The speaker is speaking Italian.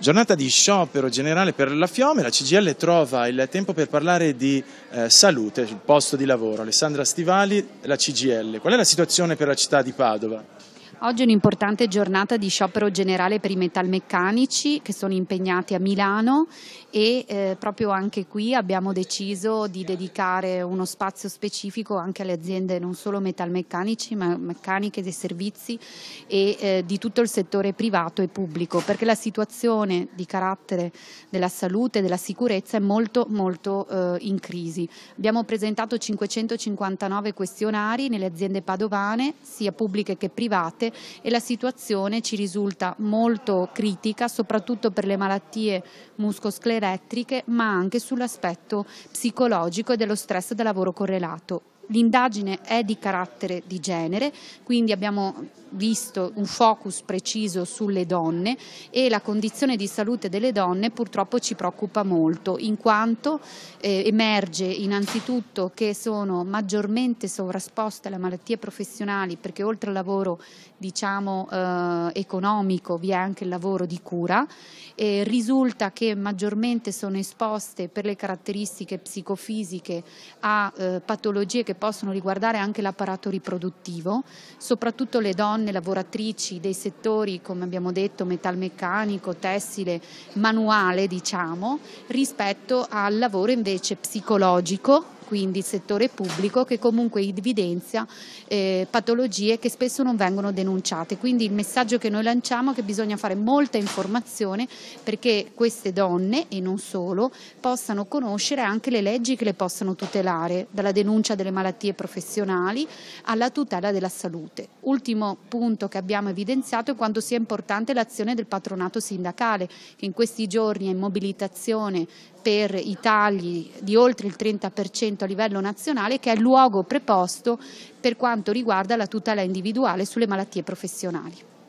Giornata di sciopero generale per la Fiome, la CGL trova il tempo per parlare di eh, salute, il posto di lavoro. Alessandra Stivali, la CGL. Qual è la situazione per la città di Padova? Oggi è un'importante giornata di sciopero generale per i metalmeccanici che sono impegnati a Milano e eh, proprio anche qui abbiamo deciso di dedicare uno spazio specifico anche alle aziende non solo metalmeccanici ma meccaniche dei servizi e eh, di tutto il settore privato e pubblico perché la situazione di carattere della salute e della sicurezza è molto molto eh, in crisi. Abbiamo presentato 559 questionari nelle aziende padovane sia pubbliche che private e la situazione ci risulta molto critica soprattutto per le malattie muscoscleretriche ma anche sull'aspetto psicologico e dello stress del lavoro correlato. L'indagine è di carattere di genere, quindi abbiamo visto un focus preciso sulle donne e la condizione di salute delle donne purtroppo ci preoccupa molto in quanto eh, emerge innanzitutto che sono maggiormente sovrasposte alle malattie professionali perché oltre al lavoro diciamo, eh, economico vi è anche il lavoro di cura eh, risulta che maggiormente sono esposte per le caratteristiche psicofisiche a eh, patologie che possono riguardare anche l'apparato riproduttivo soprattutto le donne donne lavoratrici dei settori, come abbiamo detto, metalmeccanico, tessile, manuale, diciamo, rispetto al lavoro invece psicologico quindi il settore pubblico che comunque evidenzia eh, patologie che spesso non vengono denunciate. Quindi il messaggio che noi lanciamo è che bisogna fare molta informazione perché queste donne e non solo possano conoscere anche le leggi che le possono tutelare, dalla denuncia delle malattie professionali alla tutela della salute. Ultimo punto che abbiamo evidenziato è quanto sia importante l'azione del patronato sindacale che in questi giorni è in mobilitazione per i tagli di oltre il 30% a livello nazionale che è il luogo preposto per quanto riguarda la tutela individuale sulle malattie professionali.